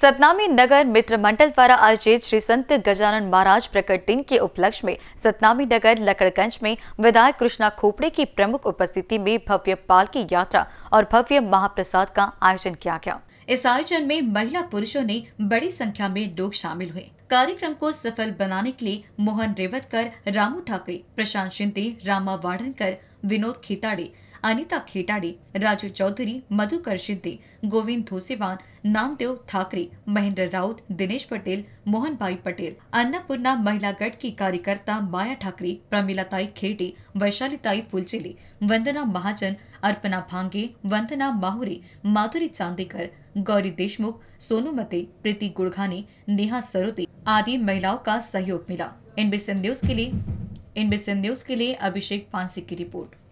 सतनामी नगर मित्र मंडल द्वारा आयोजित श्री संत गजानन महाराज प्रकट दिन के उपलक्ष्य में सतनामी नगर लकड़गंज में विधायक कृष्णा खोपड़े की प्रमुख उपस्थिति में भव्य पाल की यात्रा और भव्य महाप्रसाद का आयोजन किया गया इस आयोजन में महिला पुरुषों ने बड़ी संख्या में लोग शामिल हुए कार्यक्रम को सफल बनाने के लिए मोहन रेवतकर रामू ठाकरे प्रशांत शिंदे रामा वाड़नकर विनोद खेताड़े अनिता खेटाड़े राजू चौधरी मधुकर शिंदे गोविंद धोसेवान नामदेव ठाकरे महेंद्र राउत दिनेश पटेल मोहन भाई पटेल अन्नपूर्णा महिला गढ़ की कार्यकर्ता माया ठाकरे प्रमिलाताई खेटे वैशालीताई फुलचिले वंदना महाजन अर्पना भांगे वंदना माहुरे माधुरी चांदेकर गौरी देशमुख सोनू मते प्रीति गुड़घानी नेहा सरोते आदि महिलाओं का सहयोग मिला एनबीसी न्यूज के लिए एनबीसी न्यूज के लिए अभिषेक पांसी की रिपोर्ट